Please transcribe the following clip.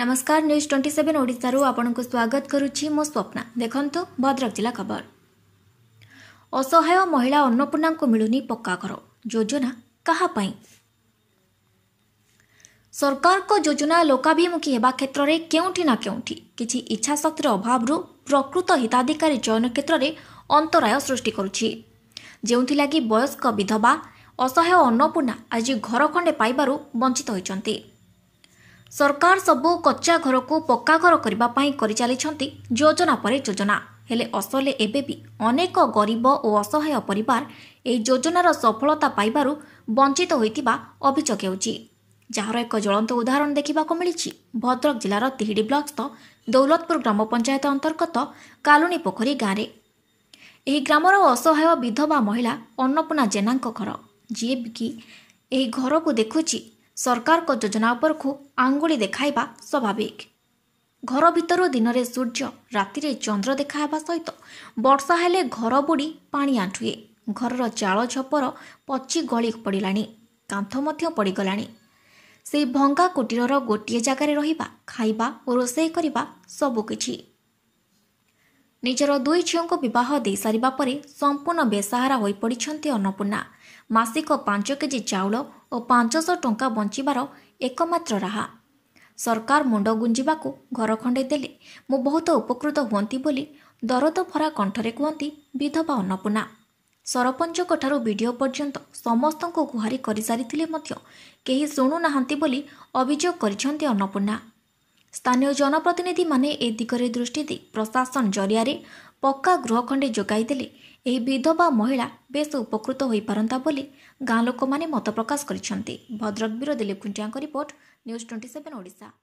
ନମସ୍କାର news twenty seven ଓଡ଼ିଶାରୁ ଆପଣଙ୍କୁ ସ୍ୱାଗତ କରୁଛି ମୁଁ ସ୍ୱପ୍ନା ଦେଖନ୍ତୁ ଭଦ୍ରକ ଜିଲ୍ଲା ଖବର ଅସହାୟ ମହିଳା ଅନ୍ନପୂର୍ଣ୍ଣାଙ୍କୁ ମିଳୁନି ପକ୍କା ଘର ଯୋଜନା କାହା ପାଇଁ ସରକାରଙ୍କ ଯୋଜନା ଲୋକାଭିମୁଖୀ ହେବା କ୍ଷେତ୍ରରେ କେଉଁଠି ନା କେଉଁଠି କିଛି ଇଚ୍ଛାଶକ୍ତିର ଅଭାବରୁ ପ୍ରକୃତ ହିତାଧିକାରୀ ଚୟନ କ୍ଷେତ୍ରରେ ଅନ୍ତରାୟ ସୃଷ୍ଟି କରୁଛି ଯେଉଁଥିଲାଗି ବୟସ୍କ ବିଧବା ଅସହାୟ ଅନ୍ନପୂର୍ଣ୍ଣା ଆଜି ଘର ଖଣ୍ଡେ ପାଇବାରୁ ବଞ୍ଚିତ ହୋଇଛନ୍ତି ସରକାର ସବୁ କଚ୍ଚା ଘରକୁ ପକ୍କା ଘର କରିବା ପାଇଁ କରିଚାଲିଛନ୍ତି ଯୋଜନା ପରେ ଯୋଜନା ହେଲେ ଅସଲେ ଏବେ ବି ଅନେକ ଗରିବ ଓ ଅସହାୟ ପରିବାର ଏହି ଯୋଜନାର ସଫଳତା ପାଇବାରୁ ବଞ୍ଚିତ ହୋଇଥିବା ଅଭିଯୋଗ ହେଉଛି ଯାହାର ଏକ ଜ୍ୱଳନ୍ତ ଉଦାହରଣ ଦେଖିବାକୁ ମିଳିଛି ଭଦ୍ରକ ଜିଲ୍ଲାର ତିହିଡ଼ି ବ୍ଲକସ୍ଥ ଦୌଲତପୁର ଗ୍ରାମ ପଞ୍ଚାୟତ ଅନ୍ତର୍ଗତ କାଲୁଣୀ ପୋଖରୀ ଗାଁରେ ଏହି ଗ୍ରାମର ଅସହାୟ ବିଧବା ମହିଳା ଅନ୍ନପୂର୍ଣ୍ଣା ଜେନାଙ୍କ ଘର ଯିଏକି ଏହି ଘରକୁ ଦେଖୁଛି ସରକାରଙ୍କ ଯୋଜନା ଉପରକୁ ଆଙ୍ଗୁଳି ଦେଖାଇବା ସ୍ୱାଭାବିକ ଘର ଭିତରୁ ଦିନରେ ସୂର୍ଯ୍ୟ ରାତିରେ ଚନ୍ଦ୍ର ଦେଖା ହେବା ସହିତ ବର୍ଷା ହେଲେ ଘର ବୁଡ଼ି ପାଣି ଆଣ୍ଠୁଏ ଘରର ଚାଳ ଝପର ପଚି ଗଳି ପଡ଼ିଲାଣି କାନ୍ଥ ମଧ୍ୟ ପଡ଼ିଗଲାଣି ସେହି ଭଙ୍ଗା କୁଟୀରର ଗୋଟିଏ ଜାଗାରେ ରହିବା ଖାଇବା ଓ ରୋଷେଇ କରିବା ସବୁକିଛି ନିଜର ଦୁଇ ଝିଅଙ୍କୁ ବିବାହ ଦେଇସାରିବା ପରେ ସମ୍ପୂର୍ଣ୍ଣ ବେସାହାରା ହୋଇପଡ଼ିଛନ୍ତି ଅନ୍ନପୂର୍ଣ୍ଣା ମାସିକ ପାଞ୍ଚ କେଜି ଚାଉଳ ଓ ପାଞ୍ଚଶହ ଟଙ୍କା ବଞ୍ଚିବାର ଏକମାତ୍ର ରାହା ସରକାର ମୁଣ୍ଡ ଗୁଞ୍ଜିବାକୁ ଘର ଖଣ୍ଡେ ଦେଲେ ମୁଁ ବହୁତ ଉପକୃତ ହୁଅନ୍ତି ବୋଲି ଦରଦ ଫରା କଣ୍ଠରେ କୁହନ୍ତି ବିଧବା ଅନ୍ନପୂର୍ଣ୍ଣା ସରପଞ୍ଚଙ୍କଠାରୁ ଭିଡ଼ିଓ ପର୍ଯ୍ୟନ୍ତ ସମସ୍ତଙ୍କୁ ଗୁହାରି କରିସାରିଥିଲେ ମଧ୍ୟ କେହି ଶୁଣୁନାହାନ୍ତି ବୋଲି ଅଭିଯୋଗ କରିଛନ୍ତି ଅନ୍ନପୂର୍ଣ୍ଣା ସ୍ଥାନୀୟ ଜନପ୍ରତିନିଧିମାନେ ଏ ଦିଗରେ ଦୃଷ୍ଟି ଦେଇ ପ୍ରଶାସନ ଜରିଆରେ ପକ୍କା ଗୃହ ଖଣ୍ଡେ ଯୋଗାଇ ଦେଲେ ଏହି ବିଧବା ମହିଳା ବେଶ ଉପକୃତ ହୋଇପାରନ୍ତା ବୋଲି ଗାଁ ଲୋକମାନେ ମତ ପ୍ରକାଶ କରିଛନ୍ତି ଭଦ୍ରକ ବ୍ୟୁରୋ ଦିଲୀପ ଖୁଣ୍ଟିଆଙ୍କ report news twenty seven Odisha